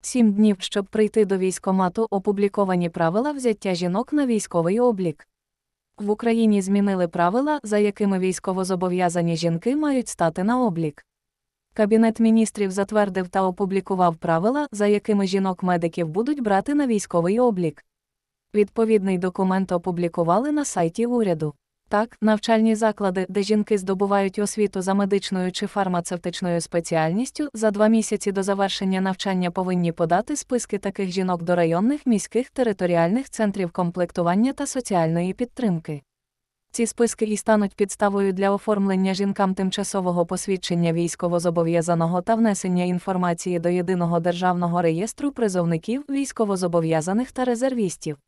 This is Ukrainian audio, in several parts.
Сім днів, щоб прийти до військомату, опубліковані правила взяття жінок на військовий облік. В Україні змінили правила, за якими військовозобов'язані жінки мають стати на облік. Кабінет міністрів затвердив та опублікував правила, за якими жінок-медиків будуть брати на військовий облік. Відповідний документ опублікували на сайті уряду. Так, навчальні заклади, де жінки здобувають освіту за медичною чи фармацевтичною спеціальністю, за два місяці до завершення навчання повинні подати списки таких жінок до районних міських територіальних центрів комплектування та соціальної підтримки. Ці списки і стануть підставою для оформлення жінкам тимчасового посвідчення військовозобов'язаного та внесення інформації до єдиного державного реєстру призовників військовозобов'язаних та резервістів.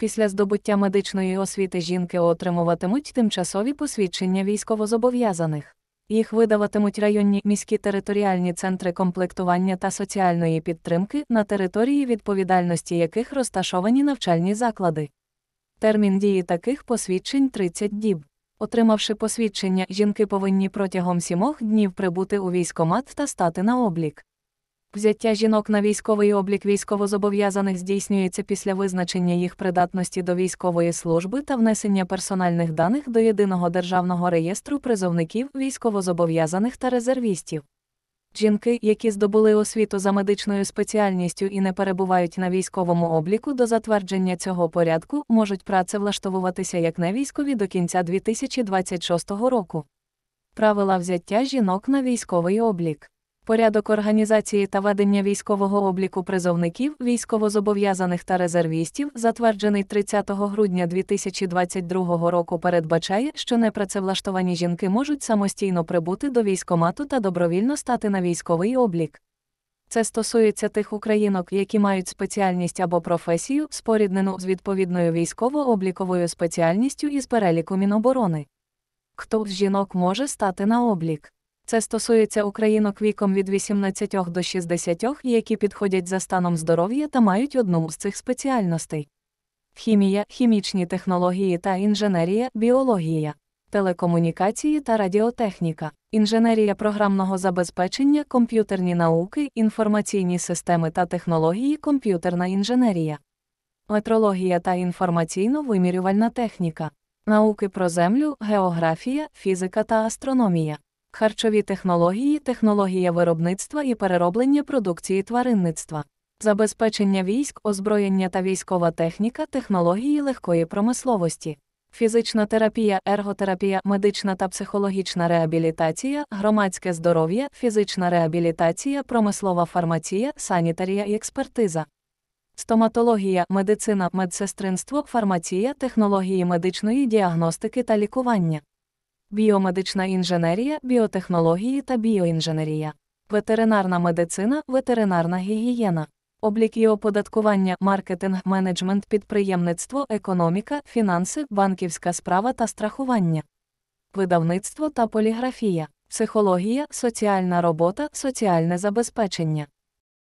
Після здобуття медичної освіти жінки отримуватимуть тимчасові посвідчення військовозобов'язаних. Їх видаватимуть районні міські територіальні центри комплектування та соціальної підтримки, на території відповідальності яких розташовані навчальні заклади. Термін дії таких посвідчень 30 діб. Отримавши посвідчення, жінки повинні протягом сімох днів прибути у військомат та стати на облік. Взяття жінок на військовий облік військовозобов'язаних здійснюється після визначення їх придатності до військової служби та внесення персональних даних до єдиного державного реєстру призовників військовозобов'язаних та резервістів. Жінки, які здобули освіту за медичною спеціальністю і не перебувають на військовому обліку до затвердження цього порядку, можуть працевлаштовуватися як невійськові до кінця 2026 року. Правила взяття жінок на військовий облік порядок організації та ведення військового обліку призовників, військовозобов'язаних та резервістів, затверджений 30 грудня 2022 року, передбачає, що непрацевлаштовані жінки можуть самостійно прибути до військомату та добровільно стати на військовий облік. Це стосується тих українок, які мають спеціальність або професію, споріднену з відповідною військово-обліковою спеціальністю із переліку Міноборони. Хто з жінок може стати на облік? Це стосується українок віком від 18 до 60, які підходять за станом здоров'я та мають одну з цих спеціальностей: хімія, хімічні технології та інженерія, біологія, телекомунікації та радіотехніка, інженерія програмного забезпечення, комп'ютерні науки, інформаційні системи та технології, комп'ютерна інженерія, метрологія та інформаційно-вимірювальна техніка, науки про землю, географія, фізика та астрономія харчові технології, технологія виробництва і перероблення продукції тваринництва, забезпечення військ, озброєння та військова техніка, технології легкої промисловості. Фізична терапія, ерготерапія, медична та психологічна реабілітація, громадське здоров'я, фізична реабілітація, промислова фармація, санітарія і експертиза, стоматологія, медицина, медсестринство, фармація, технології медичної діагностики та лікування біомедична інженерія, біотехнології та біоінженерія, ветеринарна медицина, ветеринарна гігієна, облік і оподаткування, маркетинг, менеджмент, підприємництво, економіка, фінанси, банківська справа та страхування, видавництво та поліграфія, психологія, соціальна робота, соціальне забезпечення.